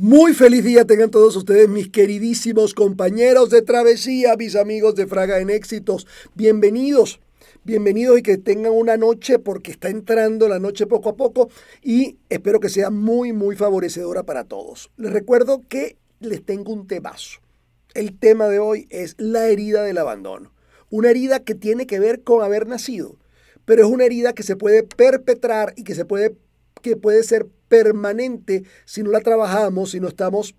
Muy feliz día tengan todos ustedes, mis queridísimos compañeros de travesía, mis amigos de Fraga en Éxitos. Bienvenidos, bienvenidos y que tengan una noche porque está entrando la noche poco a poco y espero que sea muy, muy favorecedora para todos. Les recuerdo que les tengo un temazo. El tema de hoy es la herida del abandono. Una herida que tiene que ver con haber nacido, pero es una herida que se puede perpetrar y que se puede que puede ser permanente si no la trabajamos, si no estamos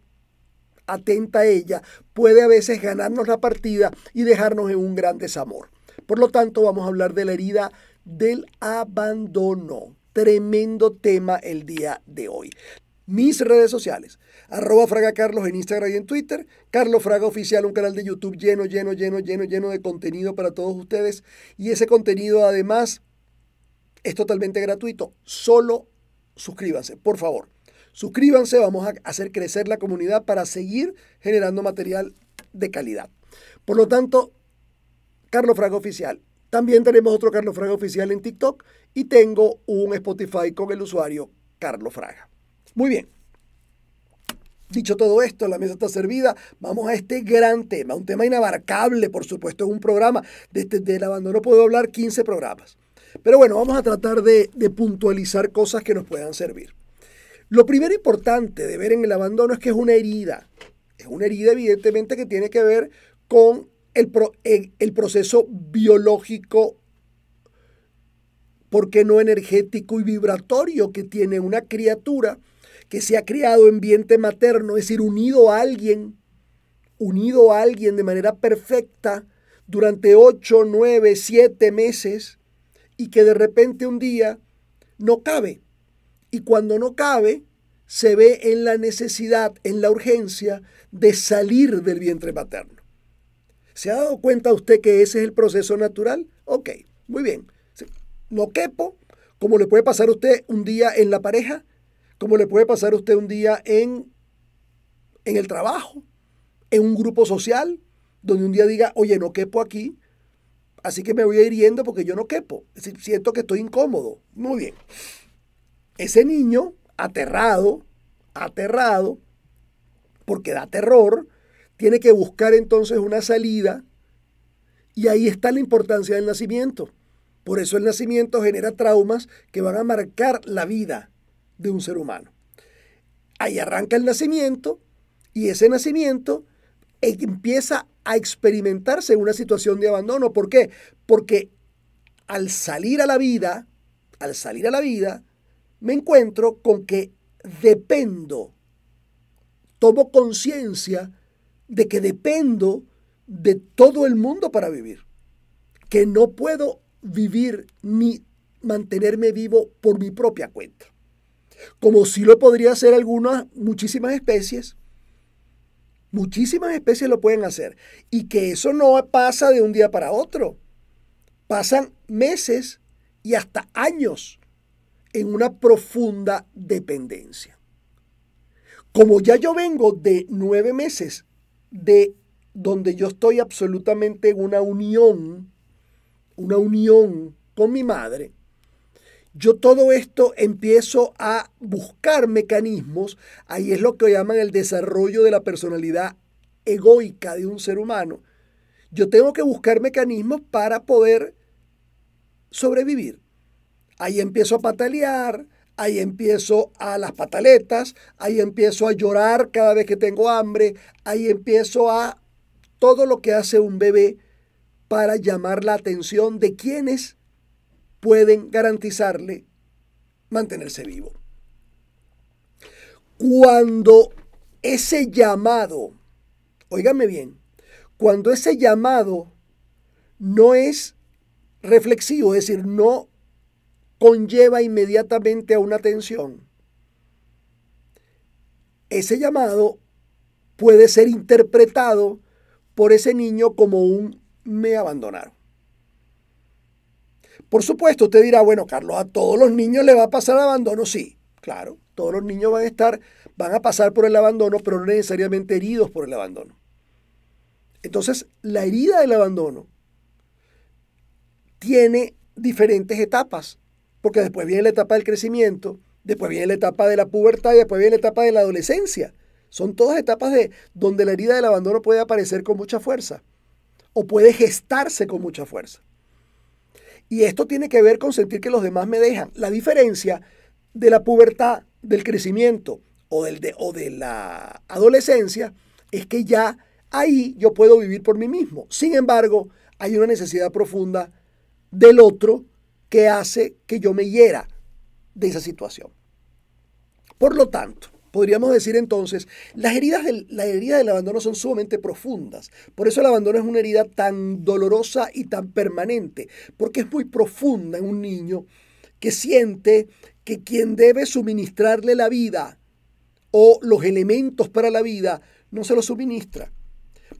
atenta a ella, puede a veces ganarnos la partida y dejarnos en un gran desamor. Por lo tanto, vamos a hablar de la herida del abandono. Tremendo tema el día de hoy. Mis redes sociales, arroba Fraga Carlos en Instagram y en Twitter, Carlos Fraga Oficial, un canal de YouTube lleno, lleno, lleno, lleno, lleno de contenido para todos ustedes. Y ese contenido además es totalmente gratuito, solo suscríbanse, por favor. Suscríbanse, vamos a hacer crecer la comunidad para seguir generando material de calidad. Por lo tanto, Carlos Fraga Oficial. También tenemos otro Carlos Fraga Oficial en TikTok y tengo un Spotify con el usuario Carlos Fraga. Muy bien. Dicho todo esto, la mesa está servida. Vamos a este gran tema, un tema inabarcable, por supuesto, es un programa. Desde el abandono puedo hablar 15 programas. Pero bueno, vamos a tratar de, puntualizar cosas que nos puedan servir. Lo primero importante de ver en el abandono es que es una herida. Es una herida evidentemente que tiene que ver con el, proceso biológico, ¿por qué no energético y vibratorio que tiene una criatura que se ha criado en vientre materno, es decir, unido a alguien, unido a alguien de manera perfecta durante 8, 9, 7 meses, y que de repente un día no cabe. Y cuando no cabe, se ve en la necesidad, en la urgencia de salir del vientre materno. ¿Se ha dado cuenta usted que ese es el proceso natural? Ok, muy bien. No quepo, como le puede pasar a usted un día en la pareja, como le puede pasar a usted un día en, en el trabajo, en un grupo social, donde un día diga, oye, no quepo aquí, así que me voy a ir yendo porque yo no quepo. siento que estoy incómodo. Muy bien. Ese niño, aterrado, aterrado, porque da terror, tiene que buscar entonces una salida y ahí está la importancia del nacimiento. Por eso el nacimiento genera traumas que van a marcar la vida de un ser humano. Ahí arranca el nacimiento y ese nacimiento empieza a experimentarse una situación de abandono. ¿Por qué? Porque al salir a la vida, al salir a la vida, me encuentro con que dependo, tomo conciencia de que dependo de todo el mundo para vivir, que no puedo vivir ni mantenerme vivo por mi propia cuenta, como si lo podría hacer algunas, muchísimas especies, Muchísimas especies lo pueden hacer. Y que eso no pasa de un día para otro. Pasan meses y hasta años en una profunda dependencia. Como ya yo vengo de nueve meses de donde yo estoy absolutamente en una unión, una unión con mi madre, yo todo esto empiezo a buscar mecanismos, ahí es lo que llaman el desarrollo de la personalidad egoica de un ser humano. Yo tengo que buscar mecanismos para poder sobrevivir. Ahí empiezo a patalear, ahí empiezo a las pataletas, ahí empiezo a llorar cada vez que tengo hambre, ahí empiezo a todo lo que hace un bebé para llamar la atención de quienes pueden garantizarle mantenerse vivo. Cuando ese llamado, oígame bien, cuando ese llamado no es reflexivo, es decir, no conlleva inmediatamente a una atención, ese llamado puede ser interpretado por ese niño como un me abandonaron. Por supuesto, usted dirá, bueno, Carlos, a todos los niños le va a pasar abandono, sí, claro, todos los niños van a estar, van a pasar por el abandono, pero no necesariamente heridos por el abandono. Entonces, la herida del abandono tiene diferentes etapas, porque después viene la etapa del crecimiento, después viene la etapa de la pubertad y después viene la etapa de la adolescencia. Son todas etapas de donde la herida del abandono puede aparecer con mucha fuerza o puede gestarse con mucha fuerza. Y esto tiene que ver con sentir que los demás me dejan. La diferencia de la pubertad, del crecimiento o, del o de la adolescencia es que ya ahí yo puedo vivir por mí mismo. Sin embargo, hay una necesidad profunda del otro que hace que yo me hiera de esa situación. Por lo tanto, Podríamos decir entonces, las heridas del, la herida del abandono son sumamente profundas. Por eso el abandono es una herida tan dolorosa y tan permanente, porque es muy profunda en un niño que siente que quien debe suministrarle la vida o los elementos para la vida no se los suministra.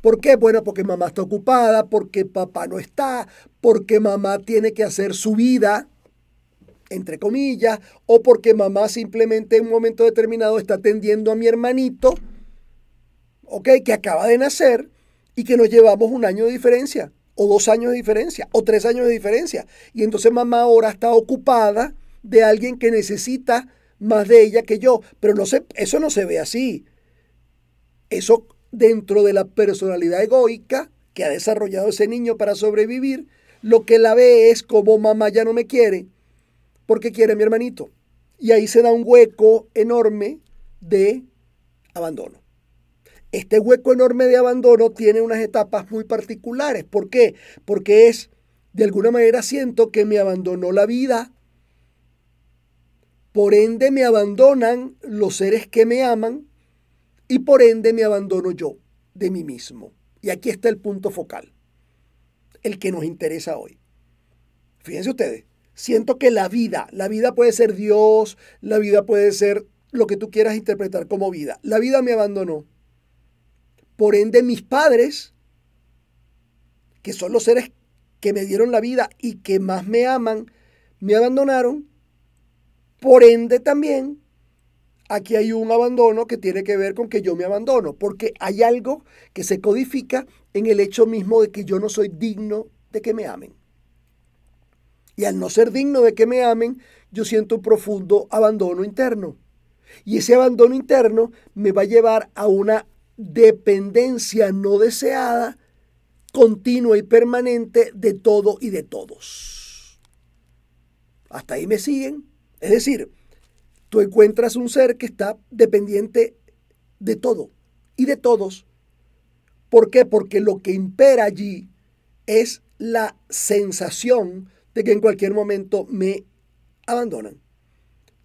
¿Por qué? Bueno, porque mamá está ocupada, porque papá no está, porque mamá tiene que hacer su vida entre comillas, o porque mamá simplemente en un momento determinado está atendiendo a mi hermanito, ¿ok? Que acaba de nacer y que nos llevamos un año de diferencia, o dos años de diferencia, o tres años de diferencia. Y entonces mamá ahora está ocupada de alguien que necesita más de ella que yo, pero no eso no se ve así. Eso dentro de la personalidad egoica que ha desarrollado ese niño para sobrevivir, lo que la ve es como mamá ya no me quiere, porque quiere mi hermanito. Y ahí se da un hueco enorme de abandono. Este hueco enorme de abandono tiene unas etapas muy particulares. ¿Por qué? Porque es, de alguna manera siento que me abandonó la vida. Por ende me abandonan los seres que me aman y por ende me abandono yo de mí mismo. Y aquí está el punto focal, el que nos interesa hoy. Fíjense ustedes, siento que la vida, la vida puede ser Dios, la vida puede ser lo que tú quieras interpretar como vida. La vida me abandonó. Por ende, mis padres, que son los seres que me dieron la vida y que más me aman, me abandonaron. Por ende, también aquí hay un abandono que tiene que ver con que yo me abandono, porque hay algo que se codifica en el hecho mismo de que yo no soy digno de que me amen. Y al no ser digno de que me amen, yo siento un profundo abandono interno. Y ese abandono interno me va a llevar a una dependencia no deseada, continua y permanente de todo y de todos. Hasta ahí me siguen. Es decir, tú encuentras un ser que está dependiente de todo y de todos. ¿Por qué? Porque lo que impera allí es la sensación que en cualquier momento me abandonan.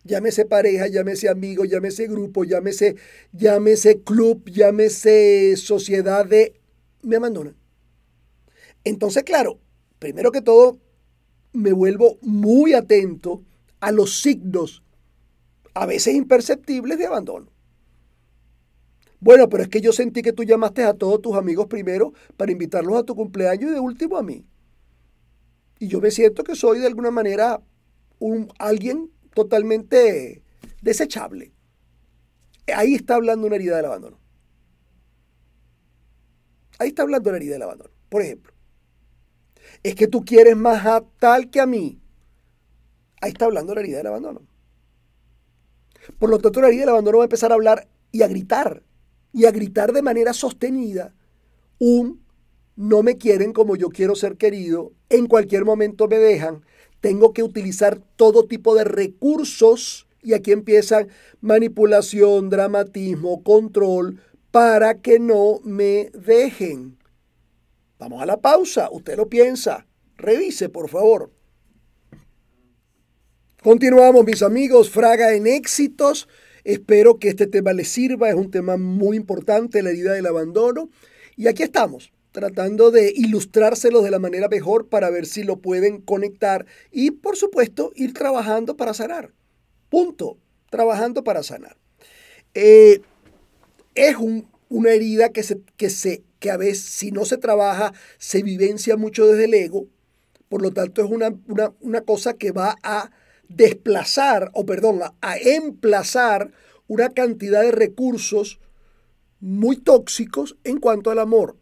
Llámese pareja, llámese amigo, llámese grupo, llámese, llámese club, llámese sociedad de... Me abandonan. Entonces, claro, primero que todo, me vuelvo muy atento a los signos, a veces imperceptibles, de abandono. Bueno, pero es que yo sentí que tú llamaste a todos tus amigos primero para invitarlos a tu cumpleaños y de último a mí. Y yo me siento que soy de alguna manera un, alguien totalmente desechable. Ahí está hablando una herida del abandono. Ahí está hablando una herida del abandono. Por ejemplo, es que tú quieres más a tal que a mí. Ahí está hablando la herida del abandono. Por lo tanto, la herida del abandono va a empezar a hablar y a gritar, y a gritar de manera sostenida un no me quieren como yo quiero ser querido, en cualquier momento me dejan, tengo que utilizar todo tipo de recursos y aquí empiezan manipulación, dramatismo, control, para que no me dejen. Vamos a la pausa, usted lo piensa, revise por favor. Continuamos mis amigos, Fraga en éxitos. Espero que este tema les sirva, es un tema muy importante, la herida del abandono. Y aquí estamos, tratando de ilustrárselos de la manera mejor para ver si lo pueden conectar y por supuesto ir trabajando para sanar. Punto. Trabajando para sanar. Eh, es una herida que, se, que, a veces si no se trabaja se vivencia mucho desde el ego. Por lo tanto es una, cosa que va a desplazar, o perdón, a emplazar una cantidad de recursos muy tóxicos en cuanto al amor.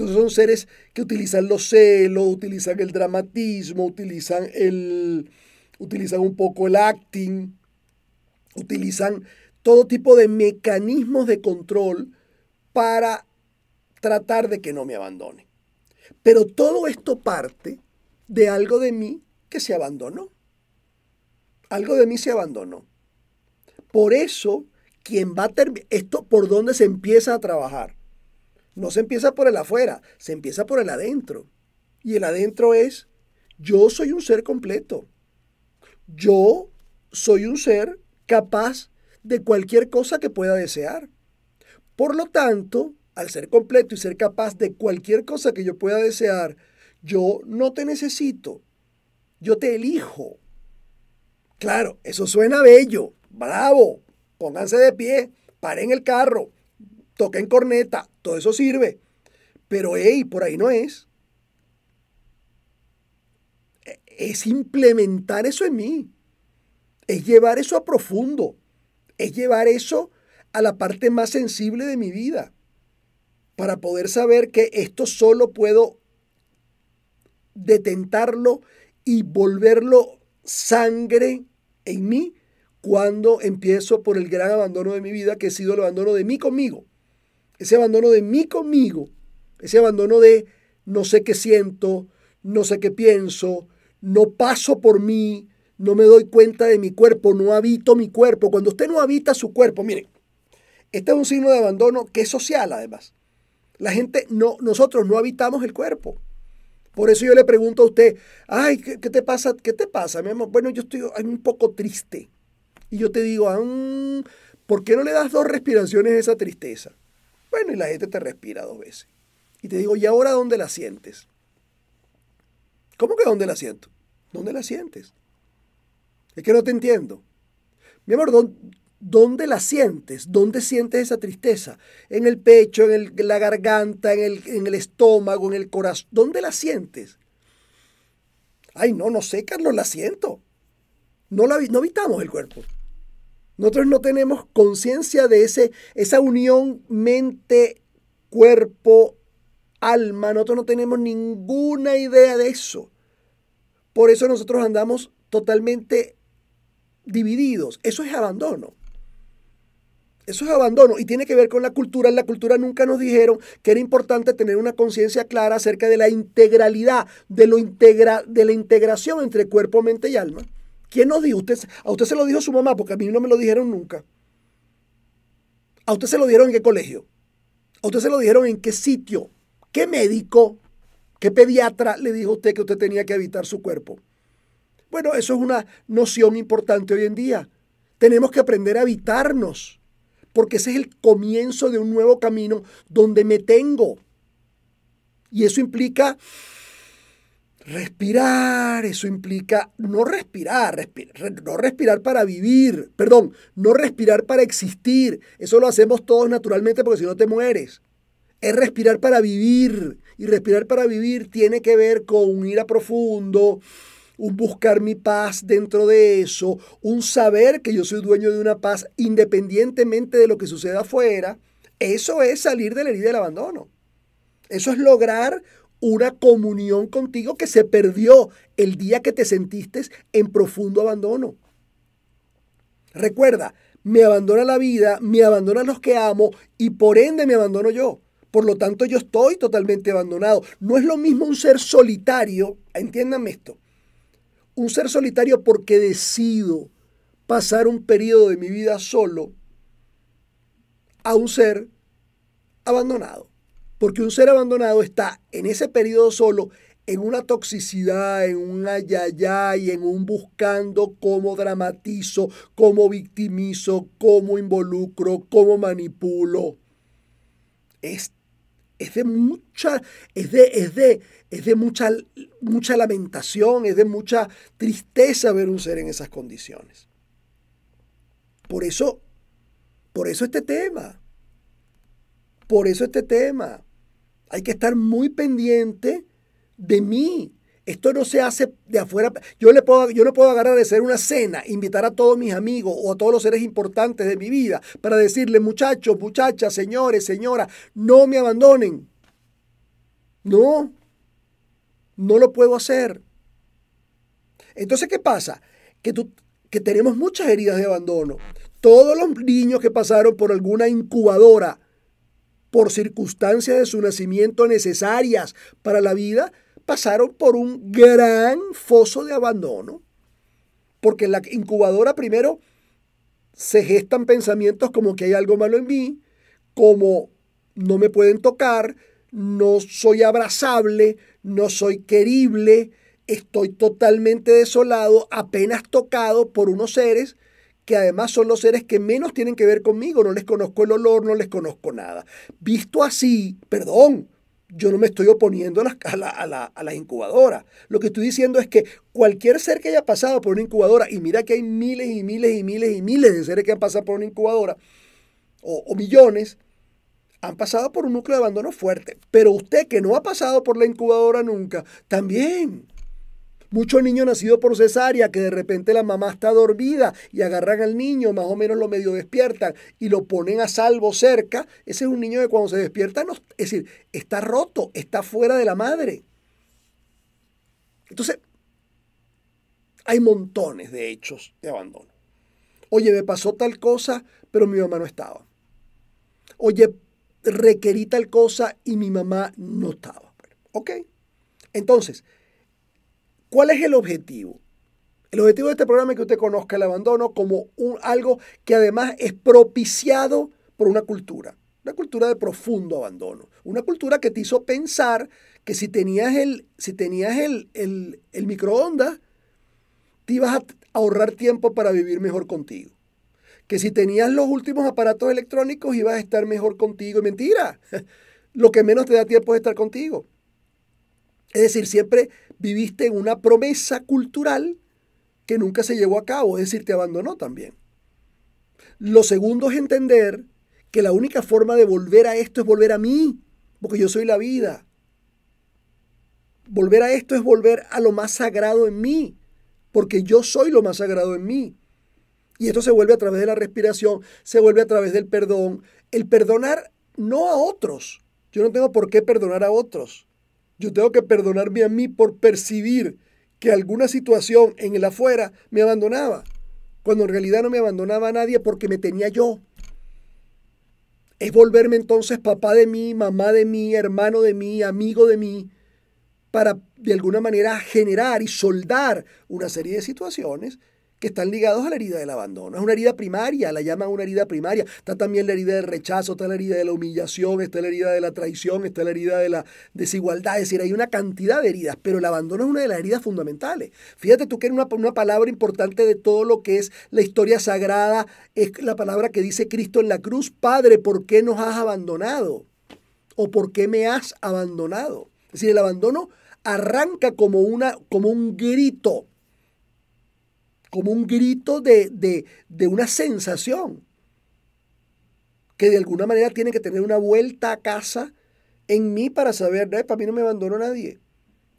Entonces son seres que utilizan los celos, utilizan el dramatismo, utilizan el utilizan un poco el acting, utilizan todo tipo de mecanismos de control para tratar de que no me abandone. Pero todo esto parte de algo de mí que se abandonó. Algo de mí se abandonó. Por eso, quien va a terminar, esto por dónde se empieza a trabajar. No se empieza por el afuera, se empieza por el adentro. Y el adentro es, yo soy un ser completo. Yo soy un ser capaz de cualquier cosa que pueda desear. Por lo tanto, al ser completo y ser capaz de cualquier cosa que yo pueda desear, yo no te necesito, yo te elijo. Claro, eso suena bello, bravo, pónganse de pie, paren el carro, toquen corneta, todo eso sirve. Pero, hey, por ahí no es. E, es implementar eso en mí. Es llevar eso a profundo. Es llevar eso a la parte más sensible de mi vida. Para poder saber que esto solo puedo detentarlo y volverlo sangre en mí cuando empiezo por el gran abandono de mi vida, que ha sido el abandono de mí conmigo ese abandono de mí conmigo, ese abandono de no sé qué siento, no sé qué pienso, no paso por mí, no me doy cuenta de mi cuerpo, no habito mi cuerpo. Cuando usted no habita su cuerpo, miren, este es un signo de abandono que es social además. La gente no, nosotros no habitamos el cuerpo. Por eso yo le pregunto a usted, ay, ¿qué, te pasa? ¿Qué te pasa, Bueno, yo estoy un poco triste. Y yo te digo, ah, mm, ¿por qué no le das dos respiraciones a esa tristeza? Bueno, y la gente te respira dos veces. Y te digo, ¿y ahora dónde la sientes? ¿Cómo que dónde la siento? ¿Dónde la sientes? Es que no te entiendo. Mi amor, ¿dónde, la sientes? ¿Dónde sientes esa tristeza? ¿En el pecho, en, la garganta, en el, estómago, en el corazón? ¿Dónde la sientes? Ay, no, no sé, Carlos, la siento. No, la, no habitamos el cuerpo. Nosotros no tenemos conciencia de ese, esa unión mente, cuerpo, alma. Nosotros no tenemos ninguna idea de eso. Por eso nosotros andamos totalmente divididos. Eso es abandono. Eso es abandono y tiene que ver con la cultura. En la cultura nunca nos dijeron que era importante tener una conciencia clara acerca de la integralidad, de, lo integra, de la integración entre cuerpo, mente y alma. ¿Quién nos dijo? a usted se lo dijo su mamá, porque a mí no me lo dijeron nunca. ¿A usted se lo dieron en qué colegio? ¿A usted se lo dijeron en qué sitio? ¿Qué médico, qué pediatra le dijo a usted que usted tenía que habitar su cuerpo? Bueno, eso es una noción importante hoy en día. Tenemos que aprender a habitarnos, porque ese es el comienzo de un nuevo camino donde me tengo. Y eso implica Respirar, eso implica no respirar, no respirar para vivir, perdón, no respirar para existir. Eso lo hacemos todos naturalmente porque si no te mueres. Es respirar para vivir. Y respirar para vivir tiene que ver con un ir a profundo, un buscar mi paz dentro de eso, un saber que yo soy dueño de una paz independientemente de lo que suceda afuera. Eso es salir de la herida del abandono. Eso es lograr una comunión contigo que se perdió el día que te sentiste en profundo abandono. Recuerda, me abandona la vida, me abandonan los que amo y por ende me abandono yo. Por lo tanto, yo estoy totalmente abandonado. No es lo mismo un ser solitario, entiéndanme esto, un ser solitario porque decido pasar un periodo de mi vida solo a un ser abandonado. Porque un ser abandonado está en ese periodo solo en una toxicidad, en un ayayay, en un buscando cómo dramatizo, cómo victimizo, cómo involucro, cómo manipulo. Es, es de mucha, es de, es de, es de mucha, mucha lamentación, es de mucha tristeza ver un ser en esas condiciones. Por eso, por eso este tema. Por eso este tema. Hay que estar muy pendiente de mí. Esto no se hace de afuera. Yo, le puedo, yo no puedo agarrar de hacer una cena, invitar a todos mis amigos o a todos los seres importantes de mi vida para decirle, muchachos, muchachas, señores, señoras, no me abandonen. No, no lo puedo hacer. Entonces, ¿qué pasa? Que, tú, que tenemos muchas heridas de abandono. Todos los niños que pasaron por alguna incubadora, por circunstancias de su nacimiento necesarias para la vida, pasaron por un gran foso de abandono. Porque en la incubadora primero se gestan pensamientos como que hay algo malo en mí, como no me pueden tocar, no soy abrazable, no soy querible, estoy totalmente desolado, apenas tocado por unos seres que además son los seres que menos tienen que ver conmigo, no les conozco el olor, no les conozco nada. Visto así, perdón, yo no me estoy oponiendo a las, las, incubadoras. Lo que estoy diciendo es que cualquier ser que haya pasado por una incubadora, y mira que hay miles y miles y miles y miles de seres que han pasado por una incubadora, o millones, han pasado por un núcleo de abandono fuerte. Pero usted que no ha pasado por la incubadora nunca, también Muchos niños nacidos por cesárea que de repente la mamá está dormida y agarran al niño, más o menos lo medio despiertan y lo ponen a salvo cerca. Ese es un niño que cuando se despierta, no, es decir, está roto, está fuera de la madre. Entonces, hay montones de hechos de abandono. Oye, me pasó tal cosa, pero mi mamá no estaba. Oye, requerí tal cosa y mi mamá no estaba. ok. Entonces, ¿Cuál es el objetivo? El objetivo de este programa es que usted conozca el abandono como un, algo que además es propiciado por una cultura, una cultura de profundo abandono, una cultura que te hizo pensar que si tenías el, si tenías el, el microondas, te ibas a ahorrar tiempo para vivir mejor contigo. Que si tenías los últimos aparatos electrónicos ibas a estar mejor contigo. Mentira. Lo que menos te da tiempo es estar contigo. Es decir, siempre viviste en una promesa cultural que nunca se llevó a cabo, es decir, te abandonó también. Lo segundo es entender que la única forma de volver a esto es volver a mí, porque yo soy la vida. Volver a esto es volver a lo más sagrado en mí, porque yo soy lo más sagrado en mí. Y esto se vuelve a través de la respiración, se vuelve a través del perdón. El perdonar no a otros. Yo no tengo por qué perdonar a otros. Yo tengo que perdonarme a mí por percibir que alguna situación en el afuera me abandonaba, cuando en realidad no me abandonaba nadie porque me tenía yo. Es volverme entonces papá de mí, mamá de mí, hermano de mí, amigo de mí, para de alguna manera generar y soldar una serie de situaciones que están ligados a la herida del abandono. Es una herida primaria, la llaman una herida primaria. Está también la herida del rechazo, está la herida de la humillación, está la herida de la traición, está la herida de la desigualdad. Es decir, hay una cantidad de heridas, pero el abandono es una de las heridas fundamentales. Fíjate tú que era una, una palabra importante de todo lo que es la historia sagrada, es la palabra que dice Cristo en la cruz, Padre, ¿por qué nos has abandonado? ¿O por qué me has abandonado? Es decir, el abandono arranca como, una, como un grito como un grito de, de, de una sensación que de alguna manera tiene que tener una vuelta a casa en mí para saber, a para mí no me abandonó nadie.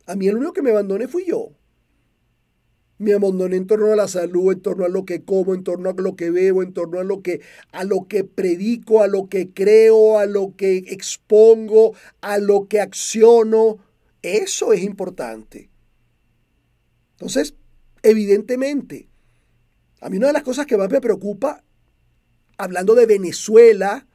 A mí el único que me abandoné fui yo. Me abandoné en torno a la salud, en torno a lo que como, en torno a lo que bebo, en torno a lo que, a lo que predico, a lo que creo, a lo que expongo, a lo que acciono. Eso es importante. Entonces, Evidentemente, a mí una de las cosas que más me preocupa, hablando de Venezuela,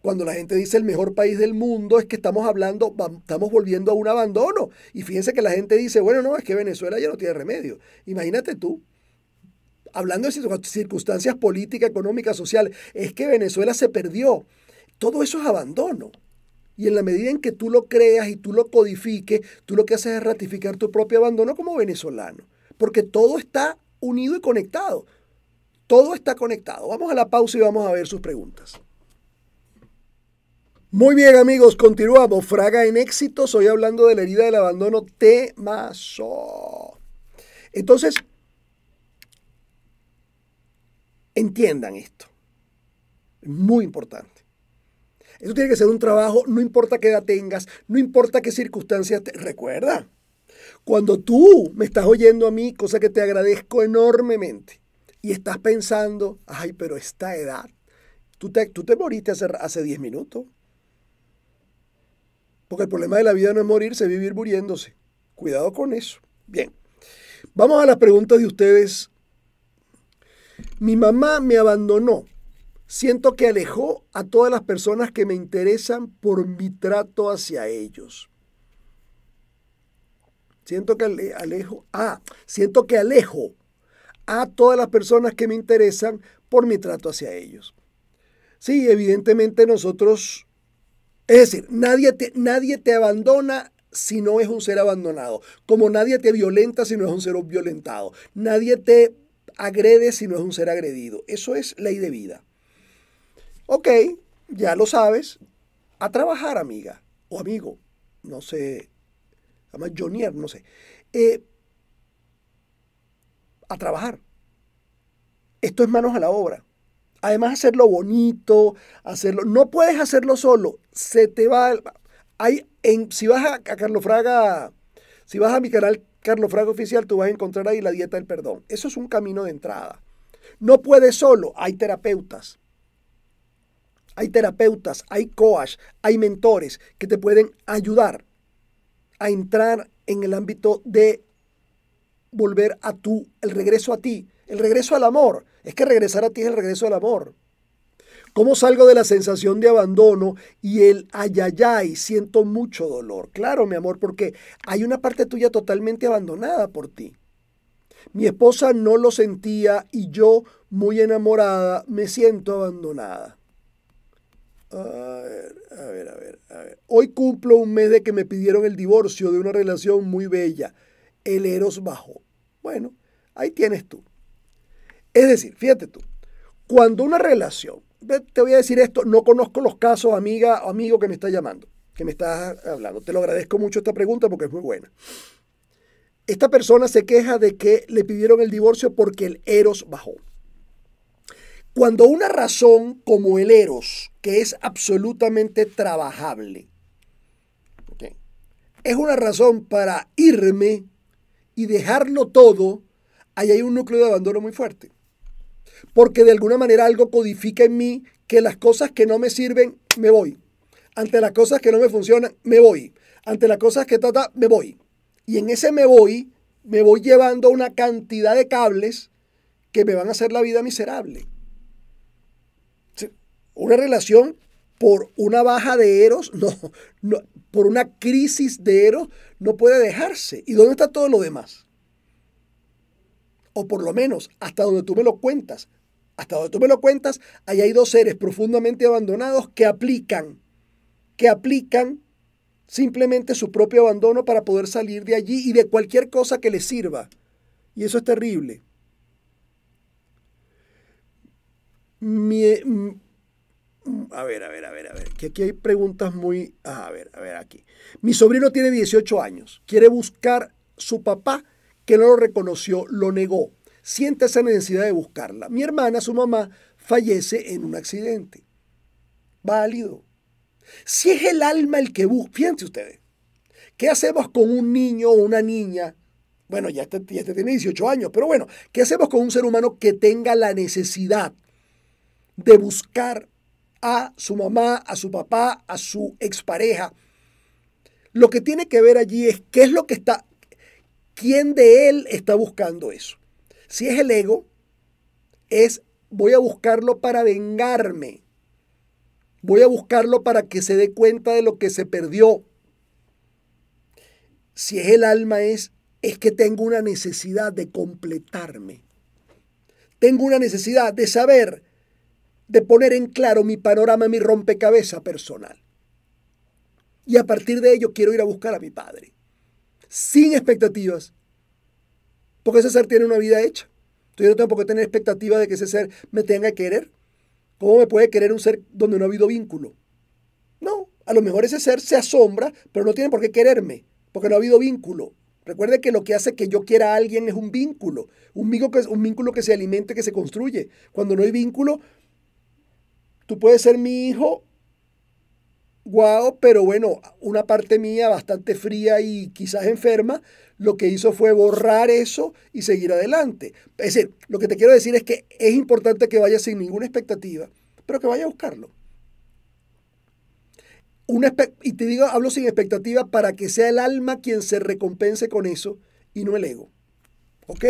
cuando la gente dice el mejor país del mundo, es que estamos hablando, estamos volviendo a un abandono. Y fíjense que la gente dice, bueno, no, es que Venezuela ya no tiene remedio. Imagínate tú, hablando de circunstancias políticas, económicas, sociales, es que Venezuela se perdió. Todo eso es abandono. Y en la medida en que tú lo creas y tú lo codifiques, tú lo que haces es ratificar tu propio abandono como venezolano porque todo está unido y conectado. Todo está conectado. Vamos a la pausa y vamos a ver sus preguntas. Muy bien amigos, continuamos. Fraga en éxito. Soy hablando de la herida del abandono, temazo. Entonces, entiendan esto. Es muy importante. Eso tiene que ser un trabajo, no importa qué edad tengas, no importa qué circunstancias. Te... Recuerda, cuando tú me estás oyendo a mí, cosa que te agradezco enormemente, y estás pensando, ay, pero esta edad, tú te, tú te moriste hace, hace 10 minutos. Porque el problema de la vida no es morirse, es vivir muriéndose. Cuidado con eso. Bien, vamos a las preguntas de ustedes. Mi mamá me abandonó. Siento que alejó a todas las personas que me interesan por mi trato hacia ellos. Siento que alejo, ah, siento que alejo a todas las personas que me interesan por mi trato hacia ellos. Sí, evidentemente nosotros, es decir, nadie te, nadie te abandona si no es un ser abandonado, como nadie te violenta si no es un ser violentado, nadie te agrede si no es un ser agredido. Eso es ley de vida. Ok, ya lo sabes, a trabajar amiga o amigo, no sé no sé, eh, a trabajar. Esto es manos a la obra. Además, hacerlo bonito, hacerlo. No puedes hacerlo solo. Se te va. Hay, en, si vas a, a Fraga, si vas a mi canal Carlos Fraga Oficial, tú vas a encontrar ahí la dieta del perdón. Eso es un camino de entrada. No puedes solo. Hay terapeutas. Hay terapeutas, hay coach, hay mentores que te pueden ayudar a entrar en el ámbito de volver a tú, el regreso a ti, el regreso al amor. Es que regresar a ti es el regreso al amor. ¿Cómo salgo de la sensación de abandono y el ayayay? Siento mucho dolor. Claro, mi amor, porque hay una parte tuya totalmente abandonada por ti. Mi esposa no lo sentía y yo, muy enamorada, me siento abandonada. A ver, a ver, a ver, Hoy cumplo un mes de que me pidieron el divorcio de una relación muy bella. El Eros bajó. Bueno, ahí tienes tú. Es decir, fíjate tú, cuando una relación, te voy a decir esto, no conozco los casos, amiga o amigo que me está llamando, que me está hablando. Te lo agradezco mucho esta pregunta porque es muy buena. Esta persona se queja de que le pidieron el divorcio porque el Eros bajó. Cuando una razón como el eros, que es absolutamente trabajable, es una razón para irme y dejarlo todo, ahí hay un núcleo de abandono muy fuerte. Porque de alguna manera algo codifica en mí que las cosas que no me sirven, me voy. Ante las cosas que no me funcionan, me voy. Ante las cosas que trata, me voy. Y en ese me voy, me voy llevando una cantidad de cables que me van a hacer la vida miserable. Una relación por una baja de Eros, no, por una crisis de Eros, no puede dejarse. ¿Y dónde está todo lo demás? O por lo menos, hasta donde tú me lo cuentas. Hasta donde tú me lo cuentas, ahí hay dos seres profundamente abandonados que aplican, que aplican simplemente su propio abandono para poder salir de allí y de cualquier cosa que les sirva. Y eso es terrible. Mi, a ver, a ver, a ver, a ver, que aquí hay preguntas muy, ah, a ver, a ver, aquí. Mi sobrino tiene 18 años, quiere buscar su papá, que no lo reconoció, lo negó. Siente esa necesidad de buscarla. Mi hermana, su mamá, fallece en un accidente. Válido. Si es el alma el que busca, fíjense ustedes, ¿qué hacemos con un niño o una niña? Bueno, ya este, ya este tiene 18 años, pero bueno, ¿qué hacemos con un ser humano que tenga la necesidad de buscar a su mamá, a su papá, a su expareja. Lo que tiene que ver allí es qué es lo que está, quién de él está buscando eso. Si es el ego, es voy a buscarlo para vengarme. Voy a buscarlo para que se dé cuenta de lo que se perdió. Si es el alma es es que tengo una necesidad de completarme. Tengo una necesidad de saber de poner en claro mi panorama, mi rompecabeza personal. Y a partir de ello quiero ir a buscar a mi padre, sin expectativas, porque ese ser tiene una vida hecha. Entonces yo no tengo por qué tener expectativas de que ese ser me tenga que querer. ¿Cómo me puede querer un ser donde no ha habido vínculo? No, a lo mejor ese ser se asombra, pero no tiene por qué quererme, porque no ha habido vínculo. Recuerde que lo que hace que yo quiera a alguien es un vínculo, un vínculo que, un vínculo que se alimente que se construye. Cuando no hay vínculo, tú puedes ser mi hijo, guau, pero bueno, una parte mía bastante fría y quizás enferma, lo que hizo fue borrar eso y seguir adelante. Es decir, lo que te quiero decir es que es importante que vayas sin ninguna expectativa, pero que vayas a buscarlo. y te digo, hablo sin expectativa para que sea el alma quien se recompense con eso y no el ego. ¿Ok?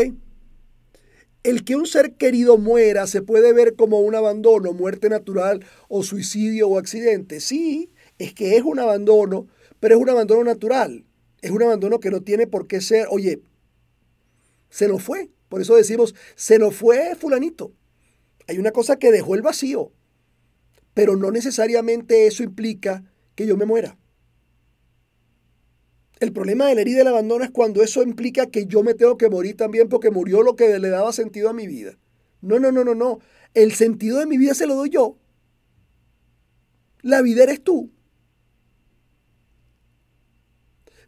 El que un ser querido muera se puede ver como un abandono, muerte natural o suicidio o accidente. Sí, es que es un abandono, pero es un abandono natural. Es un abandono que no tiene por qué ser, oye, se lo fue. Por eso decimos, se lo fue fulanito. Hay una cosa que dejó el vacío, pero no necesariamente eso implica que yo me muera. El problema de la herida del abandono es cuando eso implica que yo me tengo que morir también porque murió lo que le daba sentido a mi vida. No, no, no, no, no. El sentido de mi vida se lo doy yo. La vida eres tú.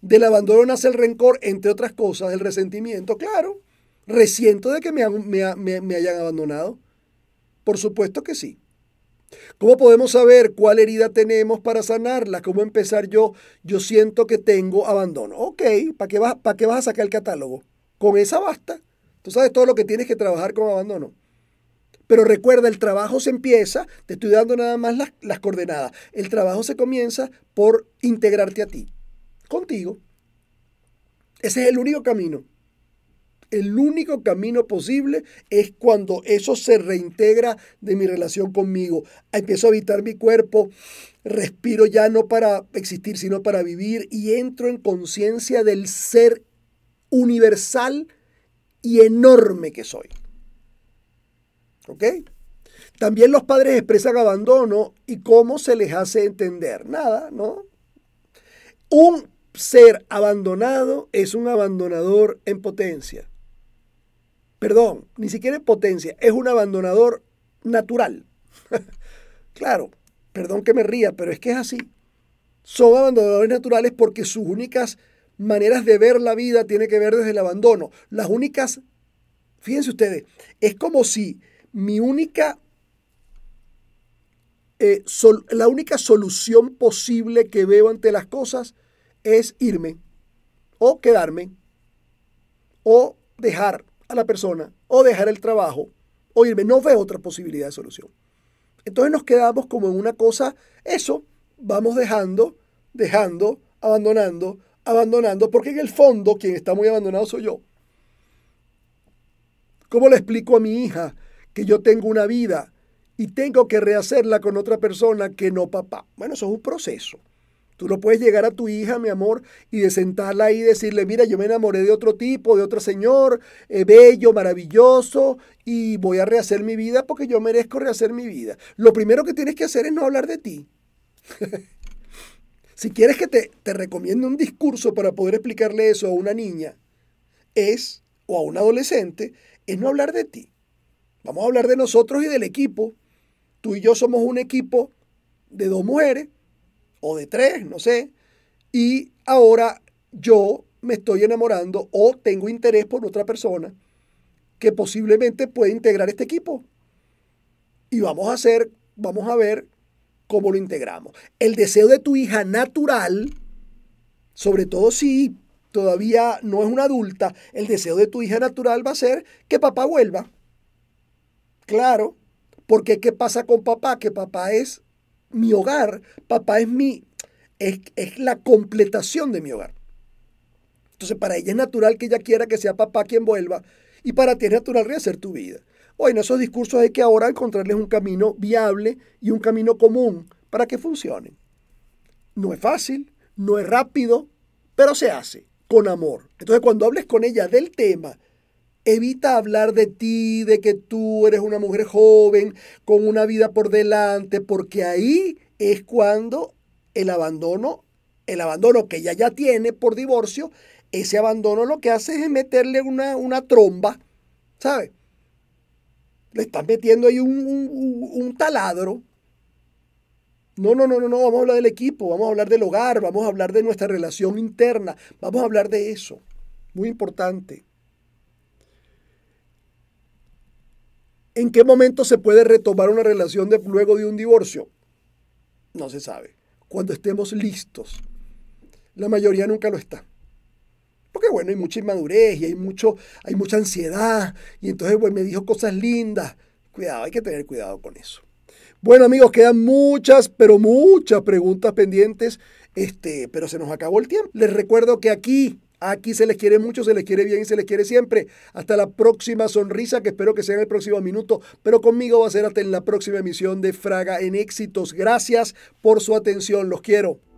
Del abandono nace el rencor, entre otras cosas, el resentimiento, claro. Resiento de que me, me hayan abandonado. Por supuesto que sí. ¿Cómo podemos saber cuál herida tenemos para sanarla? ¿Cómo empezar yo? Yo siento que tengo abandono. Ok, ¿para qué, vas, ¿para qué vas a sacar el catálogo? Con esa basta. Tú sabes todo lo que tienes que trabajar con abandono. Pero recuerda, el trabajo se empieza, te estoy dando nada más las, las coordenadas. El trabajo se comienza por integrarte a ti, contigo. Ese es el único camino el único camino posible es cuando eso se reintegra de mi relación conmigo. Empiezo a habitar mi cuerpo, respiro ya no para existir, sino para vivir y entro en conciencia del ser universal y enorme que soy. ¿Ok? También los padres expresan abandono y cómo se les hace entender. Nada, ¿no? Un ser abandonado es un abandonador en potencia perdón, ni siquiera es potencia, es un abandonador natural. claro, perdón que me ría, pero es que es así. Son abandonadores naturales porque sus únicas maneras de ver la vida tiene que ver desde el abandono. Las únicas, fíjense ustedes, es como si mi única, eh, la única solución posible que veo ante las cosas es irme o quedarme o dejar a la persona o dejar el trabajo o irme. No veo otra posibilidad de solución. Entonces nos quedamos como en una cosa, eso vamos dejando, dejando, abandonando, abandonando, porque en el fondo quien está muy abandonado soy yo. ¿Cómo le explico a mi hija que yo tengo una vida y tengo que rehacerla con otra persona que no papá? Bueno, eso es un proceso. Tú no puedes llegar a tu hija, mi amor, y de sentarla ahí y decirle, mira, yo me enamoré de otro tipo, de otro señor, eh, bello, maravilloso, y voy a rehacer mi vida porque yo merezco rehacer mi vida. Lo primero que tienes que hacer es no hablar de ti. si quieres que te, te recomiende un discurso para poder explicarle eso a una niña, es, o a un adolescente, es no hablar de ti. Vamos a hablar de nosotros y del equipo. Tú y yo somos un equipo de dos mujeres o de tres, no sé. Y ahora yo me estoy enamorando o tengo interés por otra persona que posiblemente puede integrar este equipo. Y vamos a hacer, vamos a ver cómo lo integramos. El deseo de tu hija natural, sobre todo si todavía no es una adulta, el deseo de tu hija natural va a ser que papá vuelva. Claro, porque ¿qué pasa con papá? Que papá es mi hogar, papá es mi, es, la completación de mi hogar. Entonces, para ella es natural que ella quiera que sea papá quien vuelva y para ti es natural rehacer tu vida. Bueno, esos discursos hay que ahora encontrarles un camino viable y un camino común para que funcionen. No es fácil, no es rápido, pero se hace con amor. Entonces, cuando hables con ella del tema, Evita hablar de ti, de que tú eres una mujer joven, con una vida por delante, porque ahí es cuando el abandono, el abandono que ella ya tiene por divorcio, ese abandono lo que hace es meterle una, una tromba, ¿sabes? Le estás metiendo ahí un, un taladro. No, no, no, no, no, vamos a hablar del equipo, vamos a hablar del hogar, vamos a hablar de nuestra relación interna, vamos a hablar de eso. Muy importante. ¿En qué momento se puede retomar una relación luego de un divorcio? No se sabe. Cuando estemos listos. La mayoría nunca lo está. Porque bueno, hay mucha inmadurez y hay, mucho, hay mucha ansiedad. Y entonces bueno, me dijo cosas lindas. Cuidado, hay que tener cuidado con eso. Bueno amigos, quedan muchas, pero muchas preguntas pendientes. Este, pero se nos acabó el tiempo. Les recuerdo que aquí Aquí se les quiere mucho, se les quiere bien y se les quiere siempre. Hasta la próxima sonrisa, que espero que sea en el próximo minuto, pero conmigo va a ser hasta en la próxima emisión de Fraga en Éxitos. Gracias por su atención, los quiero.